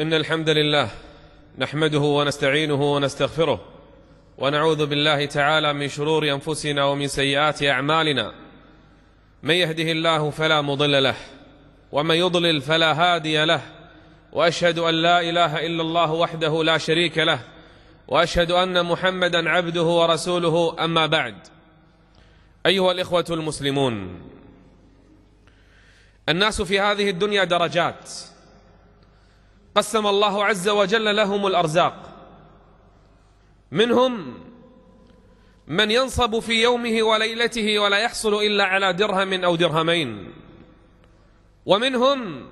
إن الحمد لله نحمده ونستعينه ونستغفره ونعوذ بالله تعالى من شرور أنفسنا ومن سيئات أعمالنا من يهده الله فلا مضل له ومن يضلل فلا هادي له وأشهد أن لا إله إلا الله وحده لا شريك له وأشهد أن محمدا عبده ورسوله أما بعد أيها الإخوة المسلمون الناس في هذه الدنيا درجات قسم الله عز وجل لهم الأرزاق منهم من ينصب في يومه وليلته ولا يحصل إلا على درهم أو درهمين ومنهم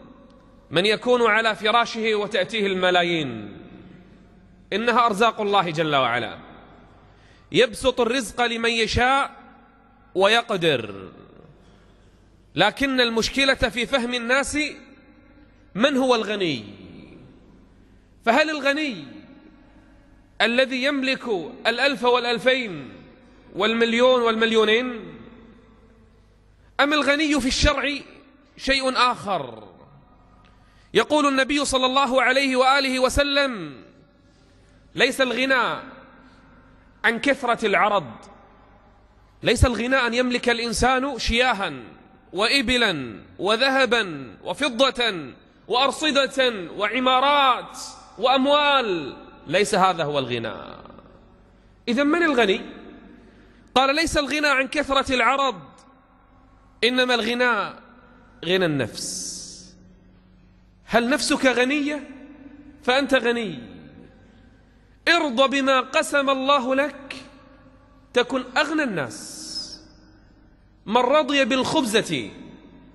من يكون على فراشه وتأتيه الملايين إنها أرزاق الله جل وعلا يبسط الرزق لمن يشاء ويقدر لكن المشكلة في فهم الناس من هو الغني فهل الغني الذي يملك الألف والألفين والمليون والمليونين أم الغني في الشرع شيء آخر يقول النبي صلى الله عليه وآله وسلم ليس الغنى عن كثرة العرض ليس الغنى أن يملك الإنسان شياها وإبلا وذهبا وفضة وأرصدة وعمارات وأموال ليس هذا هو الغنى إذا من الغني؟ قال ليس الغنى عن كثرة العرض إنما الغنى غنى النفس هل نفسك غنية؟ فأنت غني ارضى بما قسم الله لك تكن أغنى الناس من رضي بالخبزة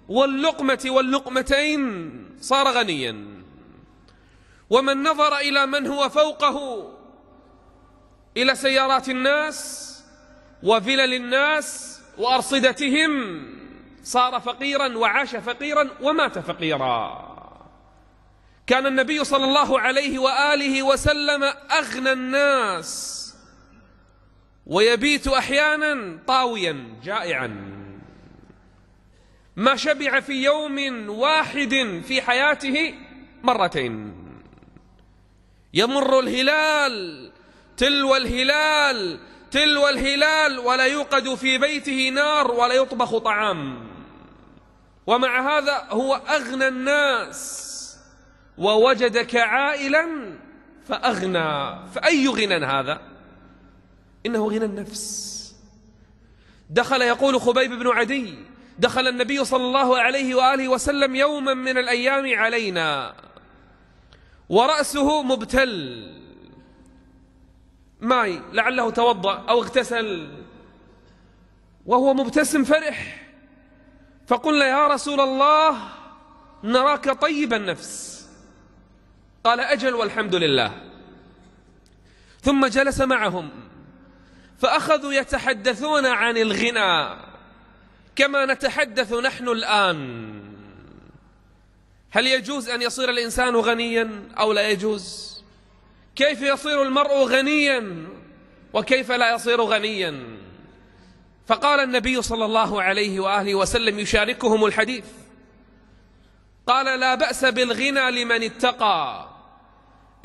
واللقمة واللقمتين صار غنياً ومن نظر إلى من هو فوقه إلى سيارات الناس وفلل الناس وأرصدتهم صار فقيرا وعاش فقيرا ومات فقيرا كان النبي صلى الله عليه وآله وسلم أغنى الناس ويبيت أحيانا طاويا جائعا ما شبع في يوم واحد في حياته مرتين يمر الهلال تلو الهلال تلو الهلال ولا يوقد في بيته نار ولا يطبخ طعام ومع هذا هو أغنى الناس ووجدك عائلا فأغنى فأي غنى هذا إنه غنى النفس دخل يقول خبيب بن عدي دخل النبي صلى الله عليه وآله وسلم يوما من الأيام علينا ورأسه مبتل ماي لعله توضأ أو اغتسل وهو مبتسم فرح فقلنا يا رسول الله نراك طيب النفس قال أجل والحمد لله ثم جلس معهم فأخذوا يتحدثون عن الغنى كما نتحدث نحن الآن هل يجوز أن يصير الإنسان غنيا أو لا يجوز كيف يصير المرء غنيا وكيف لا يصير غنيا فقال النبي صلى الله عليه وآله وسلم يشاركهم الحديث قال لا بأس بالغنى لمن اتقى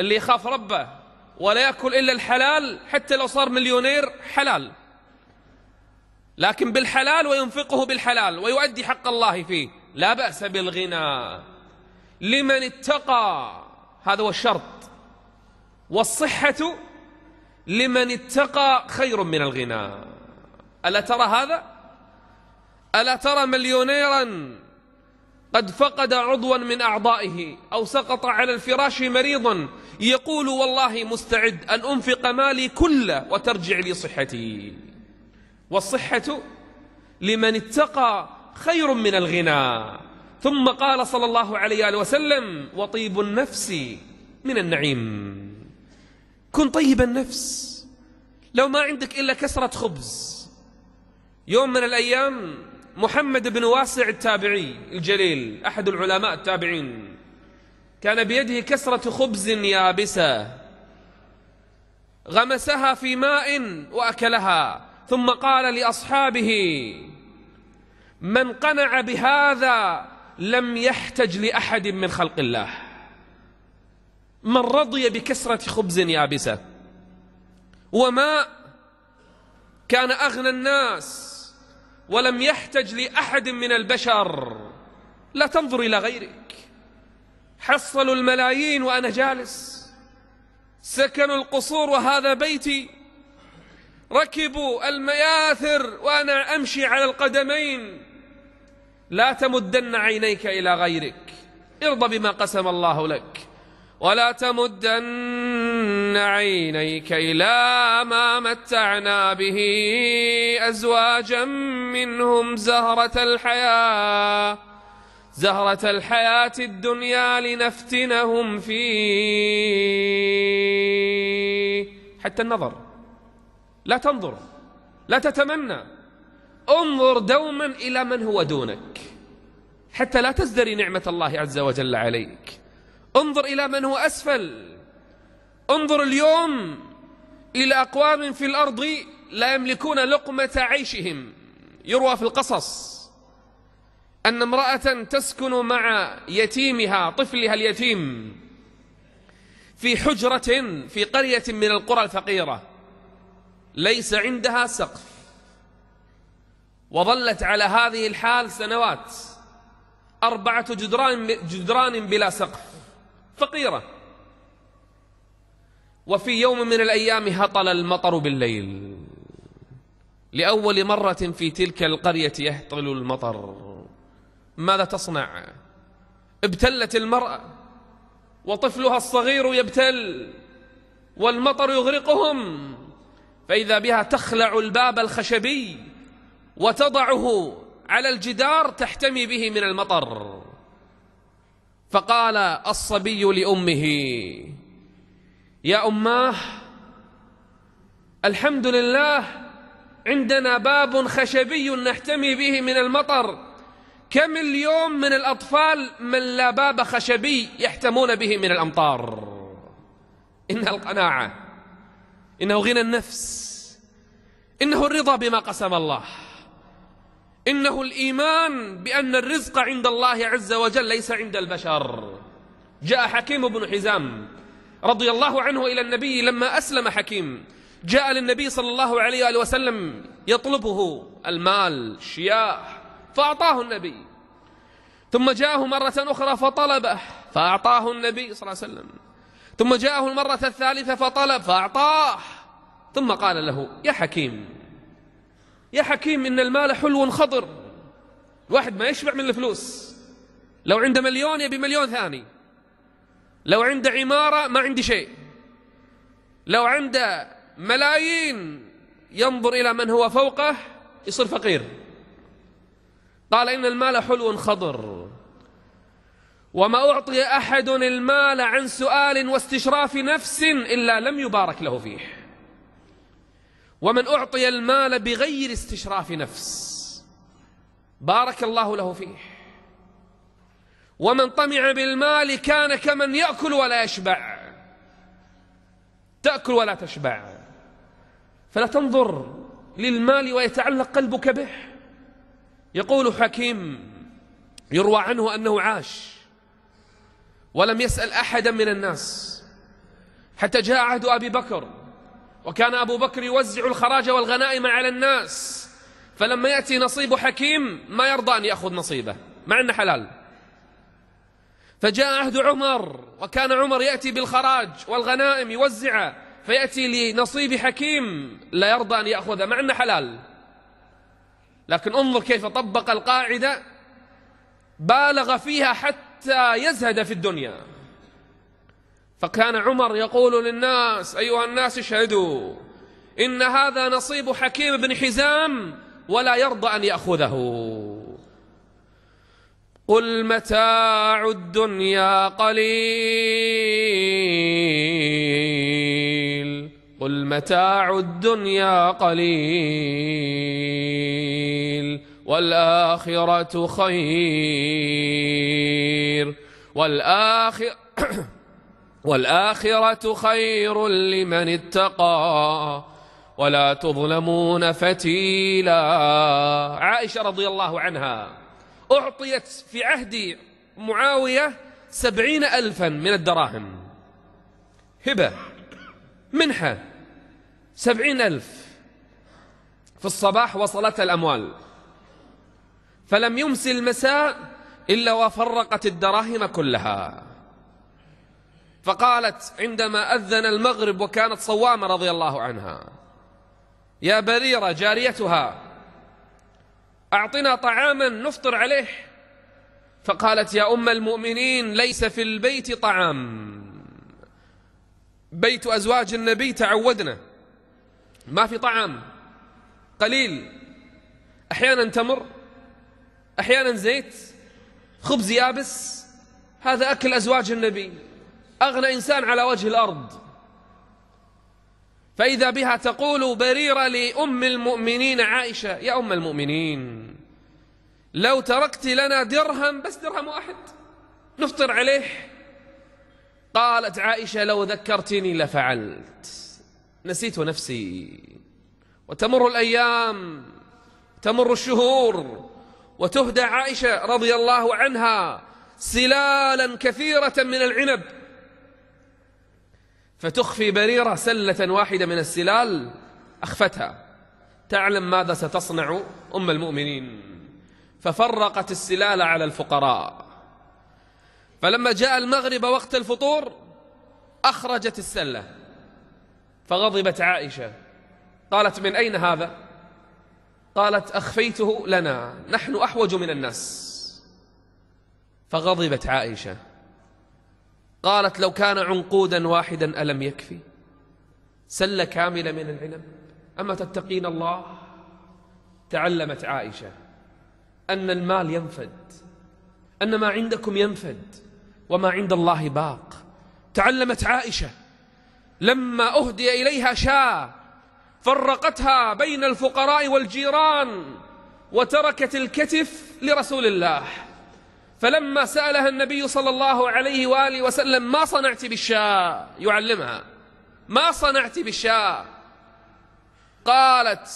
اللي يخاف ربه ولا يأكل إلا الحلال حتى لو صار مليونير حلال لكن بالحلال وينفقه بالحلال ويؤدي حق الله فيه لا بأس بالغنى لمن اتقى هذا هو الشرط والصحة لمن اتقى خير من الغنى ألا ترى هذا؟ ألا ترى مليونيرا قد فقد عضوا من أعضائه أو سقط على الفراش مريضا يقول والله مستعد أن أنفق مالي كله وترجع لي صحتي والصحة لمن اتقى خير من الغنى ثم قال صلى الله عليه وآله وسلم وطيب النفس من النعيم كن طيب النفس لو ما عندك إلا كسرة خبز يوم من الأيام محمد بن واسع التابعي الجليل أحد العلماء التابعين كان بيده كسرة خبز يابسة غمسها في ماء وأكلها ثم قال لأصحابه من قنع بهذا لم يحتج لأحد من خلق الله من رضي بكسرة خبز يابسة وماء كان أغنى الناس ولم يحتج لأحد من البشر لا تنظر إلى غيرك حصلوا الملايين وأنا جالس سكنوا القصور وهذا بيتي ركبوا المياثر وأنا أمشي على القدمين لا تمدن عينيك إلى غيرك ارضى بما قسم الله لك ولا تمدن عينيك إلى ما متعنا به أزواجا منهم زهرة الحياة زهرة الحياة الدنيا لنفتنهم فيه حتى النظر لا تنظر لا تتمنى انظر دوما إلى من هو دونك حتى لا تزدري نعمة الله عز وجل عليك انظر إلى من هو أسفل انظر اليوم إلى أقوام في الأرض لا يملكون لقمة عيشهم يروى في القصص أن امرأة تسكن مع يتيمها طفلها اليتيم في حجرة في قرية من القرى الفقيرة ليس عندها سقف وظلت على هذه الحال سنوات أربعة جدران, جدران بلا سقف فقيرة وفي يوم من الأيام هطل المطر بالليل لأول مرة في تلك القرية يهطل المطر ماذا تصنع؟ ابتلت المرأة وطفلها الصغير يبتل والمطر يغرقهم فإذا بها تخلع الباب الخشبي وتضعه على الجدار تحتمي به من المطر فقال الصبي لأمه يا أماه الحمد لله عندنا باب خشبي نحتمي به من المطر كم اليوم من الأطفال من لا باب خشبي يحتمون به من الأمطار إنها القناعة إنه غنى النفس إنه الرضا بما قسم الله إنه الإيمان بأن الرزق عند الله عز وجل ليس عند البشر جاء حكيم بن حزام رضي الله عنه إلى النبي لما أسلم حكيم جاء للنبي صلى الله عليه وآله وسلم يطلبه المال الشياح فأعطاه النبي ثم جاءه مرة أخرى فطلبه فأعطاه النبي صلى الله عليه وسلم ثم جاءه المرة الثالثة فطلب فأعطاه ثم قال له يا حكيم يا حكيم إن المال حلو خضر الواحد ما يشبع من الفلوس لو عنده مليون يبي مليون ثاني لو عنده عمارة ما عندي شيء لو عنده ملايين ينظر إلى من هو فوقه يصير فقير قال إن المال حلو خضر وما أعطي أحد المال عن سؤال واستشراف نفس إلا لم يبارك له فيه ومن أعطي المال بغير استشراف نفس بارك الله له فيه ومن طمع بالمال كان كمن يأكل ولا يشبع تأكل ولا تشبع فلا تنظر للمال ويتعلق قلبك به يقول حكيم يروى عنه أنه عاش ولم يسأل أحدا من الناس حتى جاء عهد أبي بكر وكان أبو بكر يوزع الخراج والغنائم على الناس فلما يأتي نصيب حكيم ما يرضى أن يأخذ نصيبه مع أنه حلال فجاء عهد عمر وكان عمر يأتي بالخراج والغنائم يوزعه فيأتي لنصيب حكيم لا يرضى أن يأخذه مع أنه حلال لكن انظر كيف طبق القاعدة بالغ فيها حتى يزهد في الدنيا فكان عمر يقول للناس أيها الناس اشهدوا إن هذا نصيب حكيم بن حزام ولا يرضى أن يأخذه قل متاع الدنيا قليل قل متاع الدنيا قليل والآخرة خير والآخرة والآخرة خير لمن اتقى ولا تظلمون فتيلا عائشة رضي الله عنها أعطيت في عهد معاوية سبعين ألفا من الدراهم هبة منحة سبعين ألف في الصباح وصلت الأموال فلم يمس المساء إلا وفرقت الدراهم كلها فقالت عندما أذن المغرب وكانت صوامة رضي الله عنها يا بريرة جاريتها أعطنا طعاما نفطر عليه فقالت يا أم المؤمنين ليس في البيت طعام بيت أزواج النبي تعودنا ما في طعام قليل أحيانا تمر أحيانا زيت خبز يابس هذا أكل أزواج النبي أغنى إنسان على وجه الأرض فإذا بها تقول بريرة لأم المؤمنين عائشة يا أم المؤمنين لو تركت لنا درهم بس درهم واحد نفطر عليه قالت عائشة لو ذكرتني لفعلت نسيت نفسي وتمر الأيام تمر الشهور وتهدى عائشة رضي الله عنها سلالا كثيرة من العنب فتخفي بريرة سلة واحدة من السلال أخفتها تعلم ماذا ستصنع أم المؤمنين ففرقت السلال على الفقراء فلما جاء المغرب وقت الفطور أخرجت السلة فغضبت عائشة قالت من أين هذا؟ قالت أخفيته لنا نحن أحوج من الناس فغضبت عائشة قالت لو كان عنقودا واحدا ألم يكفي سلة كاملة من العنب أما تتقين الله تعلمت عائشة أن المال ينفد أن ما عندكم ينفد وما عند الله باق تعلمت عائشة لما أهدي إليها شاة فرقتها بين الفقراء والجيران وتركت الكتف لرسول الله فلما سألها النبي صلى الله عليه وآله وسلم ما صنعت بالشاء يعلمها ما صنعت بالشاء قالت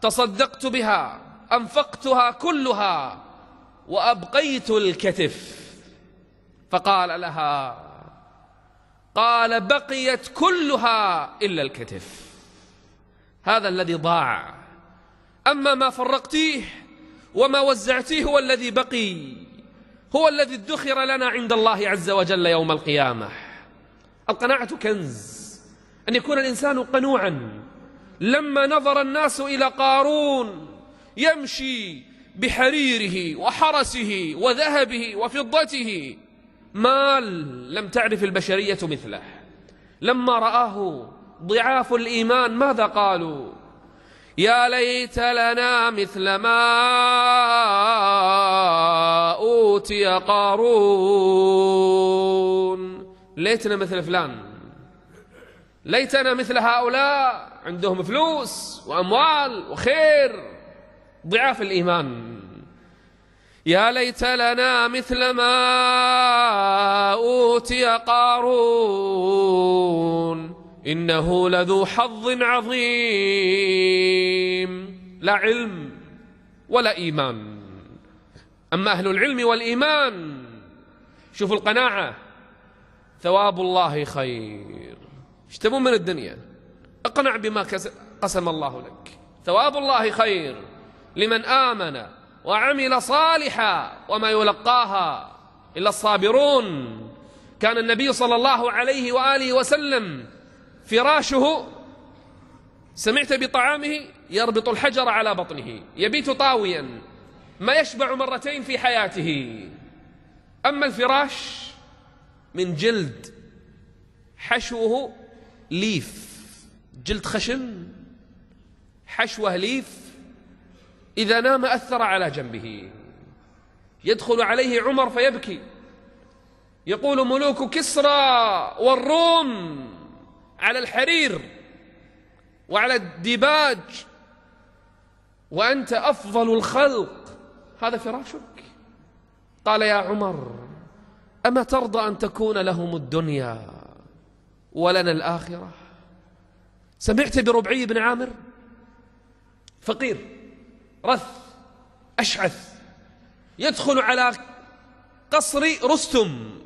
تصدقت بها أنفقتها كلها وأبقيت الكتف فقال لها قال بقيت كلها إلا الكتف هذا الذي ضاع أما ما فرقتيه وما وزعتيه هو الذي بقي هو الذي ادخر لنا عند الله عز وجل يوم القيامة القناعة كنز أن يكون الإنسان قنوعا لما نظر الناس إلى قارون يمشي بحريره وحرسه وذهبه وفضته مال لم تعرف البشرية مثله لما رآه ضعاف الإيمان ماذا قالوا يا ليت لنا مثل ما أوتي قارون ليتنا مثل فلان ليتنا مثل هؤلاء عندهم فلوس وأموال وخير ضعاف الإيمان يا ليت لنا مثل ما أوتي قارون إنه لذو حظ عظيم لا علم ولا إيمان أما أهل العلم والإيمان شوفوا القناعة ثواب الله خير ايش تبون من الدنيا اقنع بما قسم الله لك ثواب الله خير لمن آمن وعمل صالحا وما يلقاها إلا الصابرون كان النبي صلى الله عليه وآله وسلم فراشه سمعت بطعامه يربط الحجر على بطنه يبيت طاويا ما يشبع مرتين في حياته أما الفراش من جلد حشوه ليف جلد خشن حشوه ليف إذا نام أثر على جنبه يدخل عليه عمر فيبكي يقول ملوك كسرى والروم على الحرير وعلى الديباج وأنت أفضل الخلق هذا فراشك قال يا عمر أما ترضى أن تكون لهم الدنيا ولنا الآخرة سمعت بربعي بن عامر فقير رث أشعث يدخل على قصر رستم